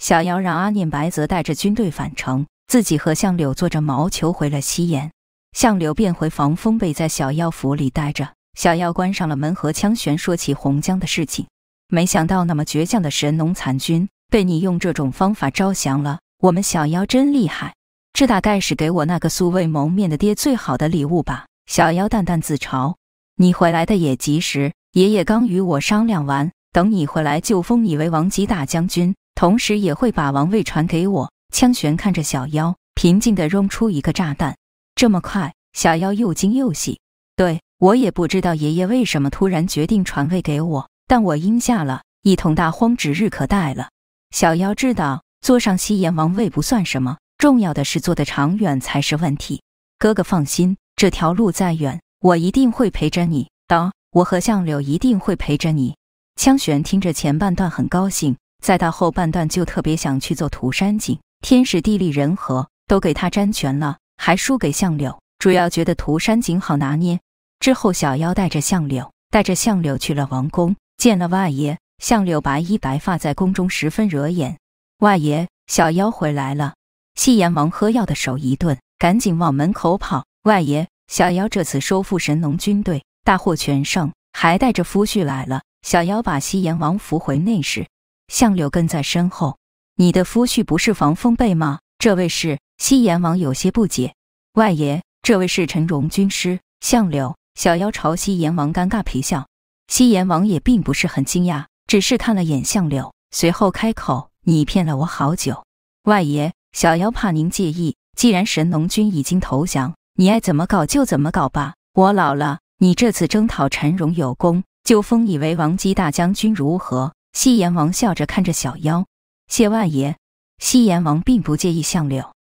小夭让阿念白泽带着军队返程，自己和向柳坐着毛球回了西岩。向柳变回防风被，在小妖府里待着。小妖关上了门，和枪玄说起洪江的事情。没想到那么倔强的神农残军，被你用这种方法招降了。我们小妖真厉害，这大概是给我那个素未谋面的爹最好的礼物吧。小妖淡淡自嘲：“你回来的也及时，爷爷刚与我商量完，等你回来就封你为王级大将军。”同时也会把王位传给我。枪玄看着小妖，平静地扔出一个炸弹。这么快，小妖又惊又喜。对我也不知道爷爷为什么突然决定传位给我，但我应下了，一统大荒指日可待了。小妖知道，坐上西炎王位不算什么，重要的是坐得长远才是问题。哥哥放心，这条路再远，我一定会陪着你。等我和相柳一定会陪着你。枪玄听着前半段很高兴。再到后半段就特别想去做涂山璟，天时地利人和都给他占全了，还输给相柳，主要觉得涂山璟好拿捏。之后小妖带着相柳，带着相柳去了王宫，见了外爷。相柳白衣白发，在宫中十分惹眼。外爷，小妖回来了。西炎王喝药的手一顿，赶紧往门口跑。外爷，小妖这次收复神农军队，大获全胜，还带着夫婿来了。小妖把西炎王扶回内室。相柳跟在身后，你的夫婿不是防风被吗？这位是西炎王，有些不解。外爷，这位是陈荣军师。相柳，小妖朝西炎王尴尬陪笑。西炎王也并不是很惊讶，只是看了眼相柳，随后开口：“你骗了我好久。”外爷，小妖怕您介意，既然神农君已经投降，你爱怎么搞就怎么搞吧。我老了，你这次征讨陈荣有功，就封你为王姬大将军，如何？西炎王笑着看着小妖，谢万爷。西炎王并不介意相柳。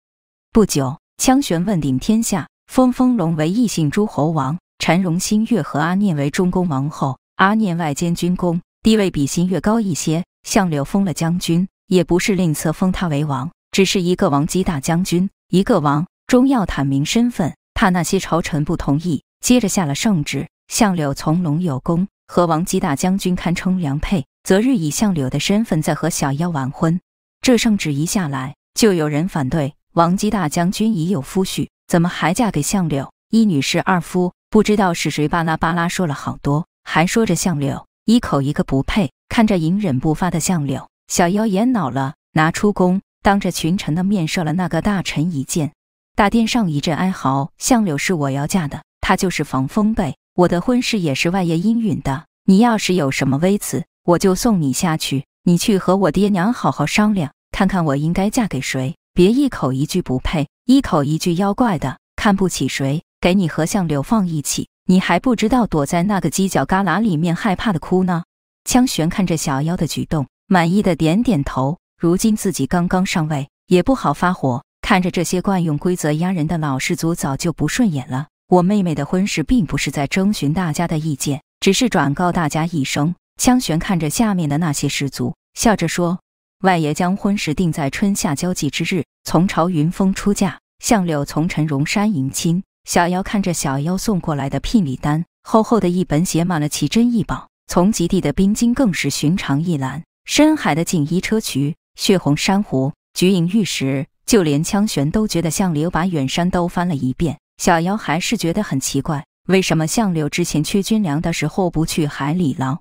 不久，羌玄问鼎天下，封丰隆为异姓诸侯王，陈荣新月和阿念为中宫王后，阿念外兼军功，地位比新月高一些。相柳封了将军，也不是另册封他为王，只是一个王级大将军。一个王，终要坦明身份，怕那些朝臣不同意。接着下了圣旨，相柳从龙有功，和王级大将军堪称良配。择日以相柳的身份再和小妖完婚。这圣旨一下来，就有人反对。王姬大将军已有夫婿，怎么还嫁给相柳？一女是二夫，不知道是谁巴拉巴拉说了好多，还说着相柳一口一个不配。看着隐忍不发的相柳，小妖也恼了，拿出弓，当着群臣的面射了那个大臣一箭。大殿上一阵哀嚎。相柳是我要嫁的，他就是防风被。我的婚事也是外叶应允的。你要是有什么微词？我就送你下去，你去和我爹娘好好商量，看看我应该嫁给谁。别一口一句不配，一口一句妖怪的，看不起谁。给你和向柳放一起，你还不知道躲在那个犄角旮旯里面害怕的哭呢。江玄看着小妖的举动，满意的点点头。如今自己刚刚上位，也不好发火。看着这些惯用规则压人的老氏族，早就不顺眼了。我妹妹的婚事并不是在征询大家的意见，只是转告大家一声。枪玄看着下面的那些士卒，笑着说：“外爷将婚事定在春夏交际之日，从朝云峰出嫁，相柳从辰荣山迎亲。”小妖看着小妖送过来的聘礼单，厚厚的一本，写满了奇珍异宝，从极地的冰晶更是寻常一览，深海的锦衣砗磲、血红珊瑚、菊影玉石，就连枪玄都觉得相柳把远山都翻了一遍。小妖还是觉得很奇怪，为什么相柳之前缺军粮的时候不去海里捞？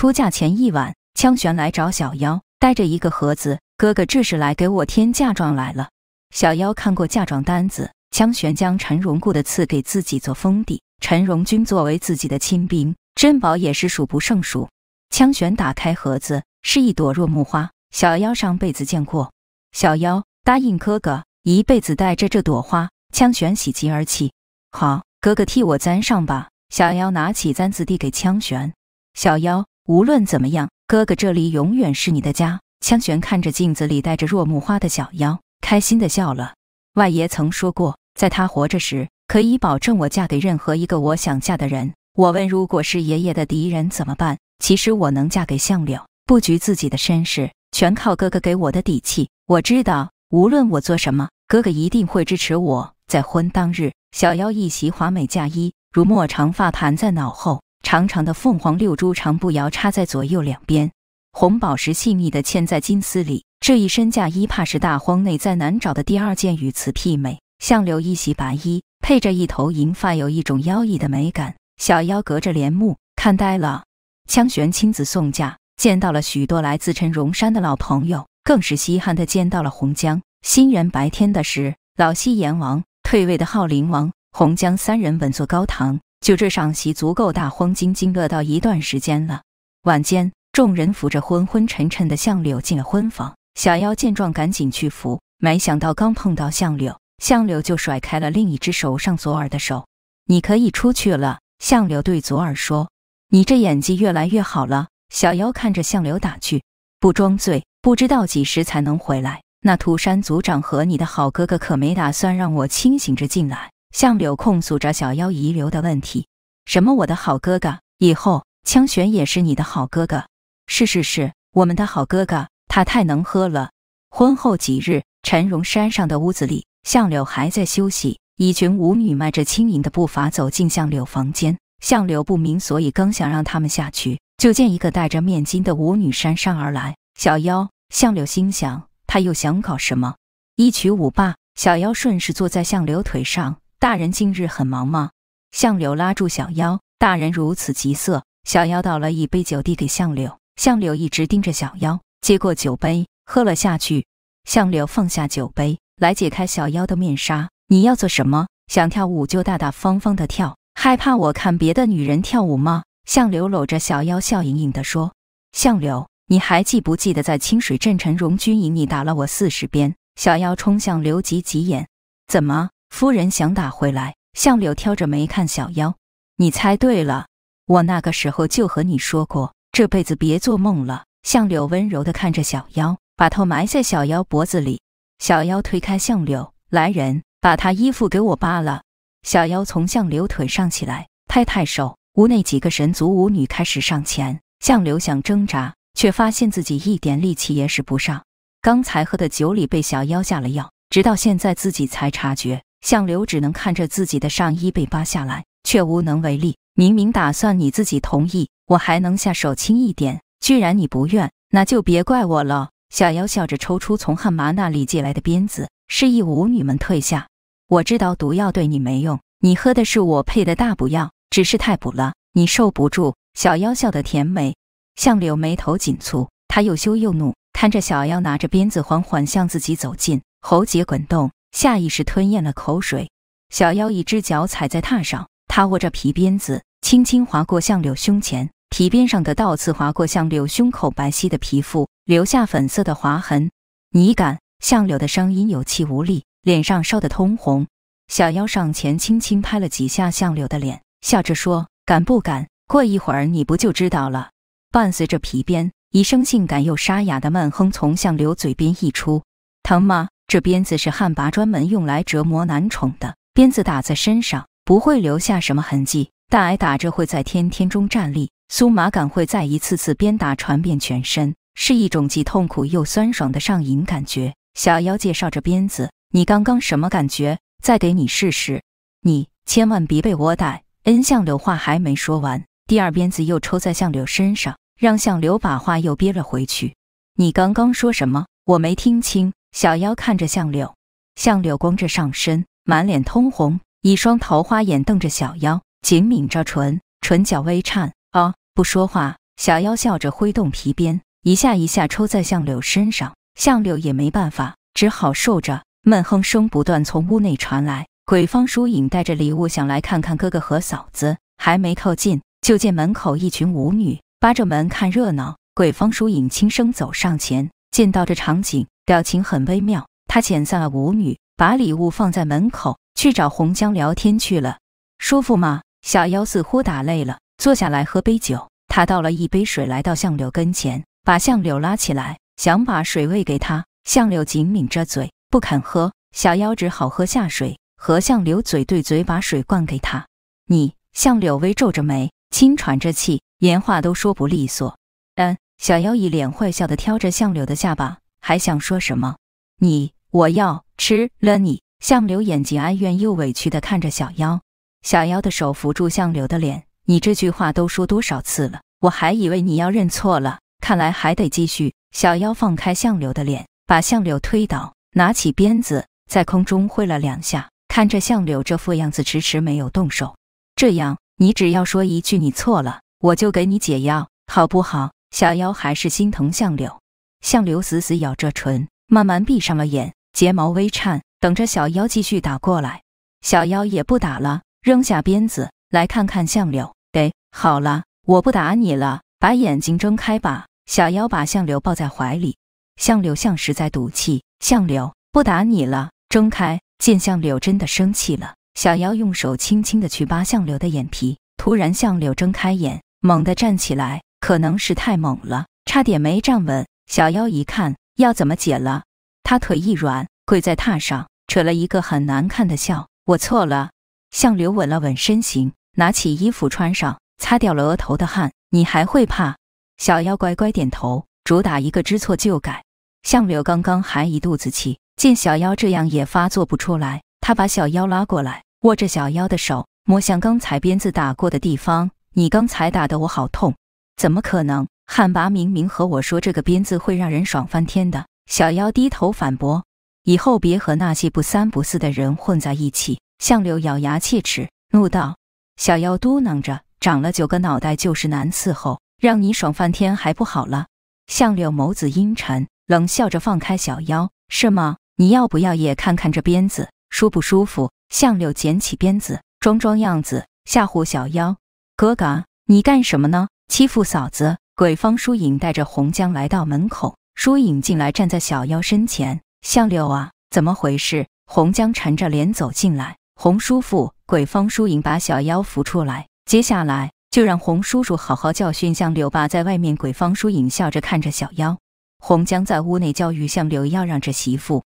出嫁前一晚，枪玄来找小妖，带着一个盒子。哥哥这是来给我添嫁妆来了。小妖看过嫁妆单子，枪玄将陈荣固的赐给自己做封地，陈荣军作为自己的亲兵，珍宝也是数不胜数。枪玄打开盒子，是一朵若木花。小妖上辈子见过。小妖答应哥哥一辈子带着这朵花。枪玄喜极而泣。好，哥哥替我簪上吧。小妖拿起簪子递给枪玄。小妖。无论怎么样，哥哥这里永远是你的家。香璇看着镜子里带着若木花的小妖，开心的笑了。外爷曾说过，在他活着时，可以保证我嫁给任何一个我想嫁的人。我问，如果是爷爷的敌人怎么办？其实我能嫁给相柳，不局自己的身世，全靠哥哥给我的底气。我知道，无论我做什么，哥哥一定会支持我。在婚当日，小妖一袭华美嫁衣，如墨长发盘在脑后。长长的凤凰六珠长步摇插在左右两边，红宝石细密的嵌在金丝里，这一身嫁衣怕是大荒内再难找的第二件与此媲美。相柳一袭白衣，配着一头银发，有一种妖异的美感。小妖隔着帘幕看呆了。枪玄亲自送嫁，见到了许多来自陈荣山的老朋友，更是稀罕的见到了洪江新人。白天的是老西阎王、退位的昊陵王、洪江三人稳坐高堂。就这赏席足够大荒津津乐道一段时间了。晚间，众人扶着昏昏沉沉的相柳进了婚房。小妖见状赶紧去扶，没想到刚碰到相柳，相柳就甩开了另一只手上左耳的手。你可以出去了，相柳对左耳说：“你这演技越来越好了。”小妖看着相柳打趣：“不装醉，不知道几时才能回来。那涂山族长和你的好哥哥可没打算让我清醒着进来。”向柳控诉着小妖遗留的问题。什么？我的好哥哥，以后枪玄也是你的好哥哥。是是是，我们的好哥哥，他太能喝了。婚后几日，陈荣山上的屋子里，向柳还在休息。一群舞女迈着轻盈的步伐走进向柳房间。向柳不明所以，刚想让他们下去，就见一个戴着面巾的舞女姗姗而来。小妖，向柳心想，他又想搞什么？一曲舞罢，小妖顺势坐在向柳腿上。大人近日很忙吗？相柳拉住小妖，大人如此急色，小妖倒了一杯酒递给相柳。相柳一直盯着小妖，接过酒杯喝了下去。相柳放下酒杯，来解开小妖的面纱。你要做什么？想跳舞就大大方方的跳，害怕我看别的女人跳舞吗？相柳搂着小妖，笑盈盈地说：“相柳，你还记不记得在清水镇陈荣军营，你打了我四十鞭？”小妖冲向刘吉急眼：“怎么？”夫人想打回来，向柳挑着眉看小妖。你猜对了，我那个时候就和你说过，这辈子别做梦了。向柳温柔地看着小妖，把头埋在小妖脖子里。小妖推开向柳，来人，把他衣服给我扒了。小妖从向柳腿上起来，拍拍手。屋内几个神族舞女开始上前。向柳想挣扎，却发现自己一点力气也使不上。刚才喝的酒里被小妖下了药，直到现在自己才察觉。相柳只能看着自己的上衣被扒下来，却无能为力。明明打算你自己同意，我还能下手轻一点。居然你不愿，那就别怪我了。小妖笑着抽出从汉麻那里借来的鞭子，示意舞女们退下。我知道毒药对你没用，你喝的是我配的大补药，只是太补了，你受不住。小妖笑得甜美，相柳眉头紧蹙，他又羞又怒，看着小妖拿着鞭子缓缓向自己走近，喉结滚动。下意识吞咽了口水，小妖一只脚踩在榻上，他握着皮鞭子，轻轻划过相柳胸前，皮鞭上的倒刺划过相柳胸口白皙的皮肤，留下粉色的划痕。你敢？相柳的声音有气无力，脸上烧得通红。小妖上前轻轻拍了几下相柳的脸，笑着说：“敢不敢？过一会儿你不就知道了？”伴随着皮鞭，一声性感又沙哑的闷哼从相柳嘴边溢出：“疼吗？”这鞭子是汉拔专门用来折磨男宠的，鞭子打在身上不会留下什么痕迹，但挨打着会在天天中站立，酥麻感会在一次次鞭打传遍全身，是一种既痛苦又酸爽的上瘾感觉。小妖介绍着鞭子，你刚刚什么感觉？再给你试试，你千万别被我逮。”恩相柳话还没说完，第二鞭子又抽在相柳身上，让相柳把话又憋了回去。你刚刚说什么？我没听清。小妖看着向柳，向柳光着上身，满脸通红，一双桃花眼瞪着小妖，紧抿着唇，唇角微颤。啊，不说话。小妖笑着挥动皮鞭，一下一下抽在向柳身上，向柳也没办法，只好受着，闷哼声不断从屋内传来。鬼方疏影带着礼物想来看看哥哥和嫂子，还没靠近，就见门口一群舞女扒着门看热闹。鬼方疏影轻声走上前，见到这场景。表情很微妙，他遣散了舞女，把礼物放在门口，去找红江聊天去了。舒服吗？小妖似乎打累了，坐下来喝杯酒。他倒了一杯水，来到相柳跟前，把相柳拉起来，想把水喂给他。相柳紧抿着嘴，不肯喝。小妖只好喝下水，和相柳嘴对嘴把水灌给他。你，相柳微皱着眉，轻喘着气，连话都说不利索。嗯，小妖一脸坏笑的挑着相柳的下巴。还想说什么？你我要吃了你！相柳眼睛哀怨又委屈的看着小妖。小妖的手扶住相柳的脸，你这句话都说多少次了？我还以为你要认错了，看来还得继续。小妖放开相柳的脸，把相柳推倒，拿起鞭子在空中挥了两下，看着相柳这副样子，迟迟没有动手。这样，你只要说一句你错了，我就给你解药，好不好？小妖还是心疼相柳。相柳死死咬着唇，慢慢闭上了眼，睫毛微颤，等着小妖继续打过来。小妖也不打了，扔下鞭子，来看看相柳。得，好了，我不打你了，把眼睛睁开吧。小妖把相柳抱在怀里。相柳像是在赌气。相柳，不打你了，睁开。见相柳真的生气了，小妖用手轻轻的去扒相柳的眼皮。突然，相柳睁开眼，猛地站起来，可能是太猛了，差点没站稳。小妖一看要怎么解了，他腿一软跪在榻上，扯了一个很难看的笑。我错了。向柳稳了稳身形，拿起衣服穿上，擦掉了额头的汗。你还会怕？小妖乖乖点头，主打一个知错就改。向柳刚刚还一肚子气，见小妖这样也发作不出来，他把小妖拉过来，握着小妖的手，摸向刚才鞭子打过的地方。你刚才打的我好痛，怎么可能？旱魃明明和我说这个鞭子会让人爽翻天的，小妖低头反驳：“以后别和那些不三不四的人混在一起。”相柳咬牙切齿，怒道：“小妖嘟囔着，长了九个脑袋就是难伺候，让你爽翻天还不好了。”相柳眸子阴沉，冷笑着放开小妖：“是吗？你要不要也看看这鞭子舒不舒服？”相柳捡起鞭子，装装样子吓唬小妖：“哥哥，你干什么呢？欺负嫂子？”鬼方疏影带着洪江来到门口，疏影进来站在小妖身前。相柳啊，怎么回事？洪江缠着脸走进来。洪叔父，鬼方疏影把小妖扶出来，接下来就让洪叔叔好好教训相柳吧。在外面，鬼方疏影笑着看着小妖，洪江在屋内教育相柳要让着媳妇。